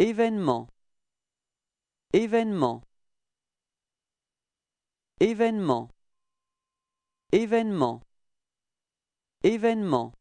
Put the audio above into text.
Événement Événement Événement Événement Événement